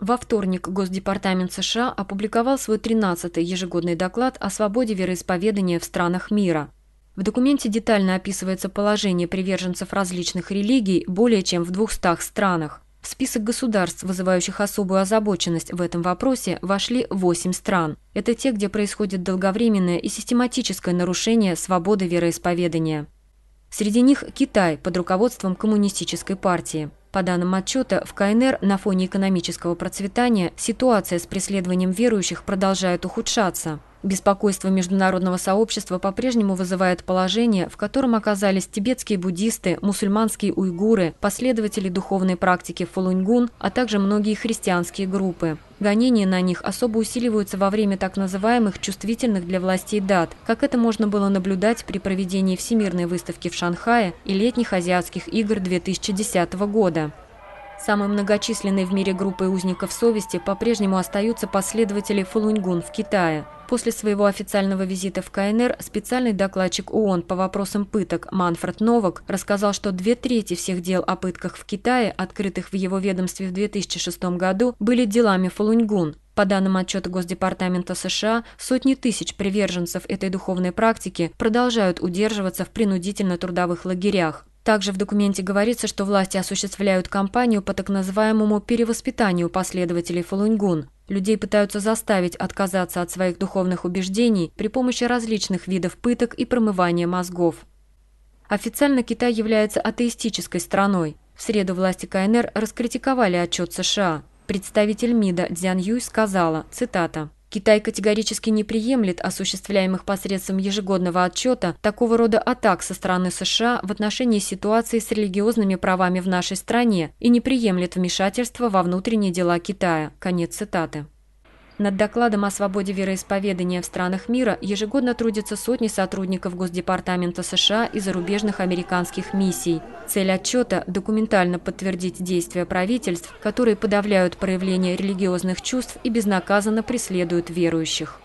Во вторник Госдепартамент США опубликовал свой 13-й ежегодный доклад о свободе вероисповедания в странах мира. В документе детально описывается положение приверженцев различных религий более чем в 200 странах. В список государств, вызывающих особую озабоченность в этом вопросе, вошли 8 стран. Это те, где происходит долговременное и систематическое нарушение свободы вероисповедания. Среди них Китай под руководством Коммунистической партии – по данным отчета, в КНР на фоне экономического процветания ситуация с преследованием верующих продолжает ухудшаться. Беспокойство международного сообщества по-прежнему вызывает положение, в котором оказались тибетские буддисты, мусульманские уйгуры, последователи духовной практики фалуньгун, а также многие христианские группы. Гонения на них особо усиливаются во время так называемых чувствительных для властей дат, как это можно было наблюдать при проведении Всемирной выставки в Шанхае и летних азиатских игр 2010 года. Самой многочисленной в мире группой узников совести по-прежнему остаются последователи Фулуньгун в Китае. После своего официального визита в КНР специальный докладчик ООН по вопросам пыток Манфред Новак рассказал, что две трети всех дел о пытках в Китае, открытых в его ведомстве в 2006 году, были делами Фулуньгун. По данным отчета Госдепартамента США, сотни тысяч приверженцев этой духовной практики продолжают удерживаться в принудительно-трудовых лагерях. Также в документе говорится, что власти осуществляют кампанию по так называемому перевоспитанию последователей Фалуньгун. Людей пытаются заставить отказаться от своих духовных убеждений при помощи различных видов пыток и промывания мозгов. Официально Китай является атеистической страной. В среду власти КНР раскритиковали отчет США. Представитель МИДа Дзян Юй сказала, цитата, Китай категорически не приемлет осуществляемых посредством ежегодного отчета такого рода атак со стороны США в отношении ситуации с религиозными правами в нашей стране и не приемлет вмешательства во внутренние дела Китая. Конец цитаты. Над докладом о свободе вероисповедания в странах мира ежегодно трудятся сотни сотрудников Госдепартамента США и зарубежных американских миссий. Цель отчета – документально подтвердить действия правительств, которые подавляют проявление религиозных чувств и безнаказанно преследуют верующих.